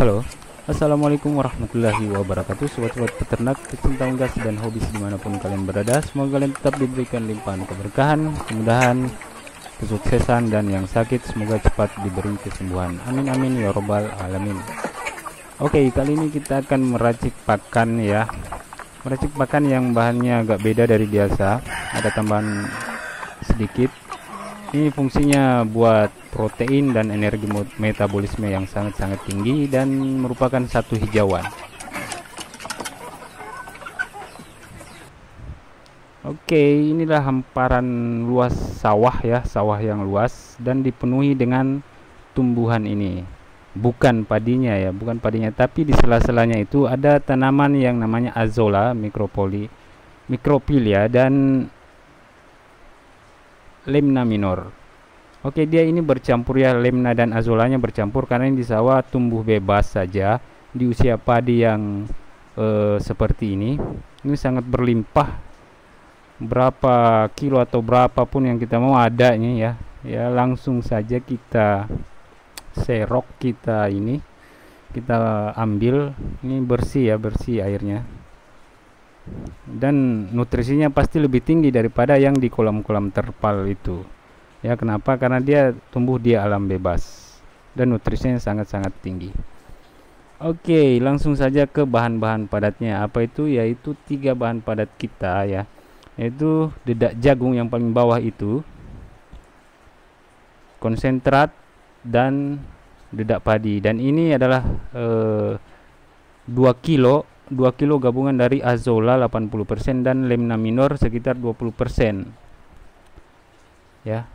Halo Assalamualaikum warahmatullahi wabarakatuh Sobat-sobat peternak, pecinta unggas dan hobi dimanapun kalian berada Semoga kalian tetap diberikan limpahan keberkahan, kemudahan, kesuksesan dan yang sakit Semoga cepat diberi kesembuhan Amin amin ya robbal alamin Oke kali ini kita akan meracik pakan ya Meracik pakan yang bahannya agak beda dari biasa Ada tambahan sedikit ini fungsinya buat protein dan energi metabolisme yang sangat-sangat tinggi dan merupakan satu hijauan. Oke, inilah hamparan luas sawah ya, sawah yang luas dan dipenuhi dengan tumbuhan ini. Bukan padinya ya, bukan padinya, tapi di sela-selanya itu ada tanaman yang namanya azola mikropoli mikropilia ya, dan lemna minor. Oke, dia ini bercampur ya lemna dan azolanya bercampur karena ini di sawah tumbuh bebas saja di usia padi yang e, seperti ini. Ini sangat berlimpah. Berapa kilo atau berapapun yang kita mau adanya ya. Ya, langsung saja kita serok kita ini. Kita ambil. Ini bersih ya, bersih airnya dan nutrisinya pasti lebih tinggi daripada yang di kolam-kolam terpal itu. Ya, kenapa? Karena dia tumbuh di alam bebas dan nutrisinya sangat-sangat tinggi. Oke, langsung saja ke bahan-bahan padatnya. Apa itu? Yaitu tiga bahan padat kita ya. Yaitu dedak jagung yang paling bawah itu, konsentrat dan dedak padi. Dan ini adalah eh, 2 kilo 2 kilo gabungan dari azola 80% dan lemna minor sekitar 20%. Ya.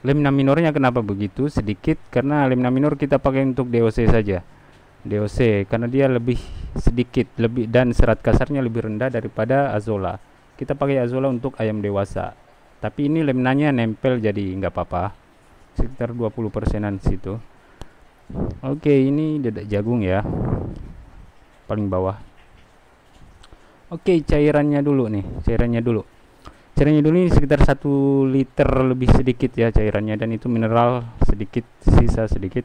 Lemna minornya kenapa begitu? Sedikit karena lemna minor kita pakai untuk DOC saja. DOC karena dia lebih sedikit, lebih dan serat kasarnya lebih rendah daripada azola. Kita pakai azola untuk ayam dewasa. Tapi ini lemnanya nempel jadi nggak apa-apa. Sekitar 20 persenan situ. Oke, ini dedak jagung ya paling bawah oke cairannya dulu nih cairannya dulu cairannya dulu ini sekitar satu liter lebih sedikit ya cairannya dan itu mineral sedikit sisa sedikit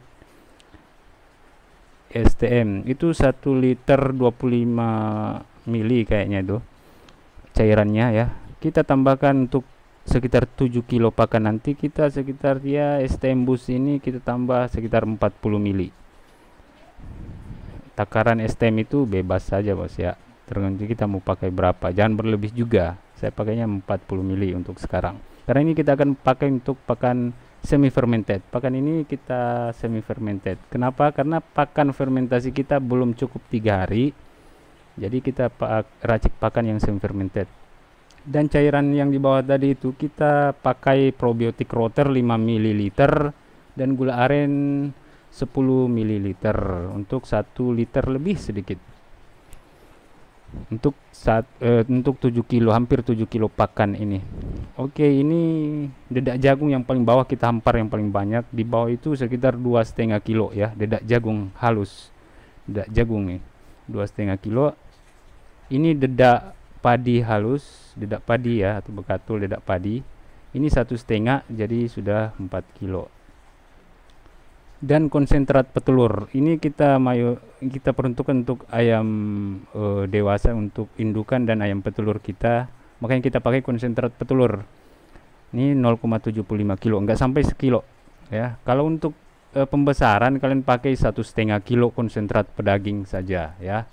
STM itu 1 liter 25 mili kayaknya itu cairannya ya kita tambahkan untuk sekitar 7 kilo pakan nanti kita sekitar ya STM bus ini kita tambah sekitar 40 mili takaran STM itu bebas saja bos ya tergantung kita mau pakai berapa jangan berlebih juga saya pakainya 40 mili untuk sekarang karena ini kita akan pakai untuk pakan semi fermented pakan ini kita semi fermented kenapa karena pakan fermentasi kita belum cukup tiga hari jadi kita pak racik pakan yang semi fermented dan cairan yang di bawah tadi itu kita pakai probiotik roter 5 ml dan gula aren 10 ml untuk 1 liter lebih sedikit untuk saat eh, untuk 7 kilo hampir 7 kilo pakan ini oke ini dedak jagung yang paling bawah kita hampar yang paling banyak di bawah itu sekitar dua setengah kilo ya dedak jagung halus dedak jagung nih dua setengah kilo ini dedak padi halus dedak padi ya atau bekatul dedak padi ini satu setengah jadi sudah 4 kilo dan konsentrat petelur. Ini kita mayo kita peruntukkan untuk ayam e, dewasa untuk indukan dan ayam petelur kita. Makanya kita pakai konsentrat petelur. Ini 0,75 kilo, enggak sampai sekilo ya. Kalau untuk e, pembesaran kalian pakai satu setengah kilo konsentrat pedaging saja ya.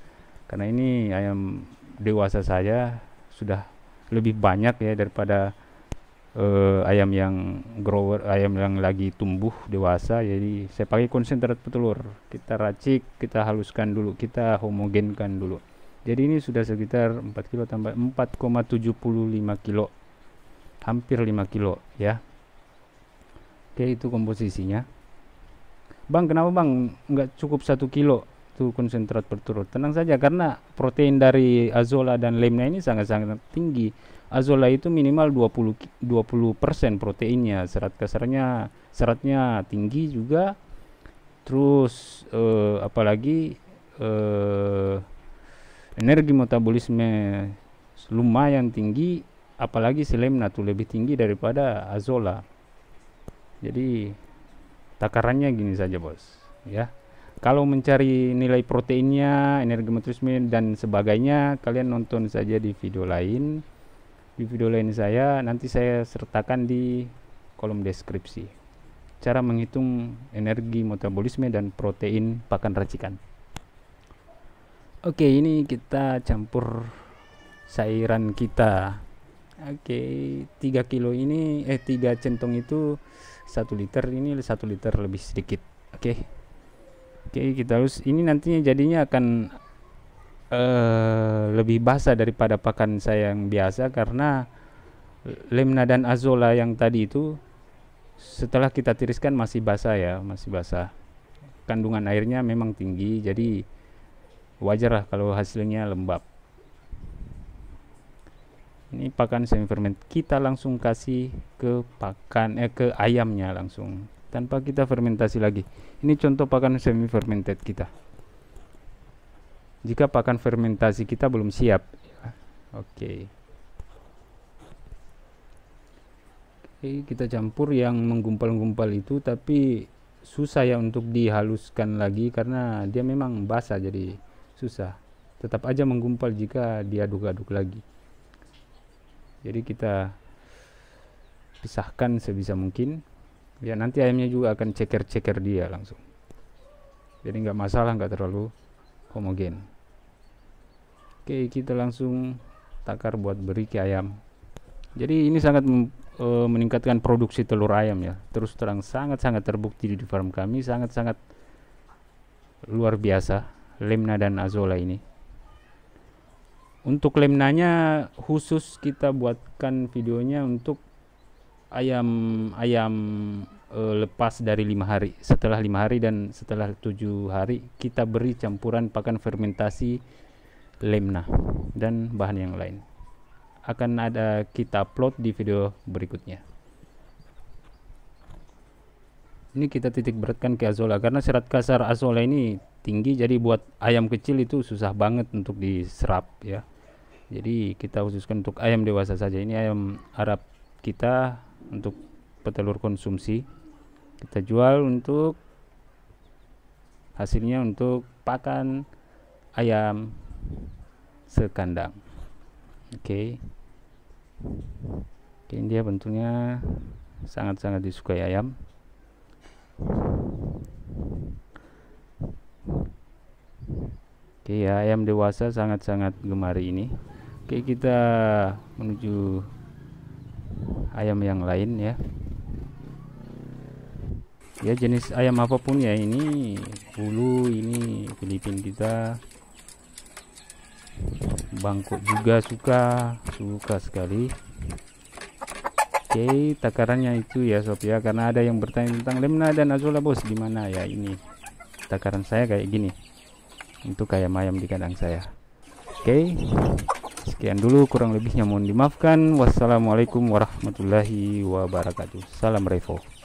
Karena ini ayam dewasa saya sudah lebih banyak ya daripada uh, ayam yang grower ayam yang lagi tumbuh dewasa jadi saya pakai konsentrat petelur kita racik kita haluskan dulu kita homogenkan dulu jadi ini sudah sekitar 4 kilo tambah 4,75 kilo hampir 5 kilo ya oke itu komposisinya Bang kenapa bang nggak cukup satu kilo itu konsentrat petelur? tenang saja karena protein dari azola dan lemnya ini sangat-sangat tinggi Azola itu minimal 20 20% proteinnya, serat kasarnya seratnya tinggi juga. Terus eh, apalagi eh, energi metabolisme lumayan tinggi, apalagi selemna tuh lebih tinggi daripada Azola. Jadi takarannya gini saja, Bos, ya kalau mencari nilai proteinnya, energi metabolisme dan sebagainya, kalian nonton saja di video lain di video lain saya nanti saya sertakan di kolom deskripsi cara menghitung energi metabolisme dan protein pakan racikan oke ini kita campur cairan kita oke 3 kilo ini eh 3 centong itu 1 liter ini 1 liter lebih sedikit oke oke kita harus ini nantinya jadinya akan eh uh, lebih basah daripada pakan saya yang biasa karena lemna dan azola yang tadi itu setelah kita tiriskan masih basah ya, masih basah. Kandungan airnya memang tinggi jadi wajar lah kalau hasilnya lembab. Ini pakan semi ferment. Kita langsung kasih ke pakan eh ke ayamnya langsung tanpa kita fermentasi lagi. Ini contoh pakan semi fermented kita jika pakan fermentasi kita belum siap. Oke. Okay. Okay, kita campur yang menggumpal-gumpal itu tapi susah ya untuk dihaluskan lagi karena dia memang basah jadi susah. Tetap aja menggumpal jika diaduk-aduk lagi. Jadi kita pisahkan sebisa mungkin ya nanti ayamnya juga akan ceker-ceker dia langsung jadi nggak masalah nggak terlalu homogen Oke kita langsung takar buat beri ke ayam jadi ini sangat eh, meningkatkan produksi telur ayam ya terus terang sangat-sangat terbukti di farm kami sangat-sangat luar biasa lemna dan azola ini untuk lemnanya khusus kita buatkan videonya untuk ayam ayam e, lepas dari lima hari setelah lima hari dan setelah tujuh hari kita beri campuran pakan fermentasi lemna dan bahan yang lain akan ada kita plot di video berikutnya ini kita titik beratkan ke azola karena serat kasar azola ini tinggi jadi buat ayam kecil itu susah banget untuk diserap ya jadi kita khususkan untuk ayam dewasa saja ini ayam Arab kita untuk petelur konsumsi kita jual untuk hasilnya untuk pakan ayam sekandang oke okay. ini dia bentuknya sangat-sangat disukai ayam oke okay, ya ayam dewasa sangat-sangat gemari ini oke okay, kita menuju ayam yang lain ya ya jenis ayam apapun ya ini bulu ini Filipin kita bangkok juga suka suka sekali oke okay, takarannya itu ya sob ya karena ada yang bertanya tentang lemna dan azola bos gimana ya ini takaran saya kayak gini untuk kayak mayam di kandang saya oke okay. sekian dulu kurang lebihnya mohon dimaafkan wassalamualaikum warahmatullahi wabarakatuh salam revo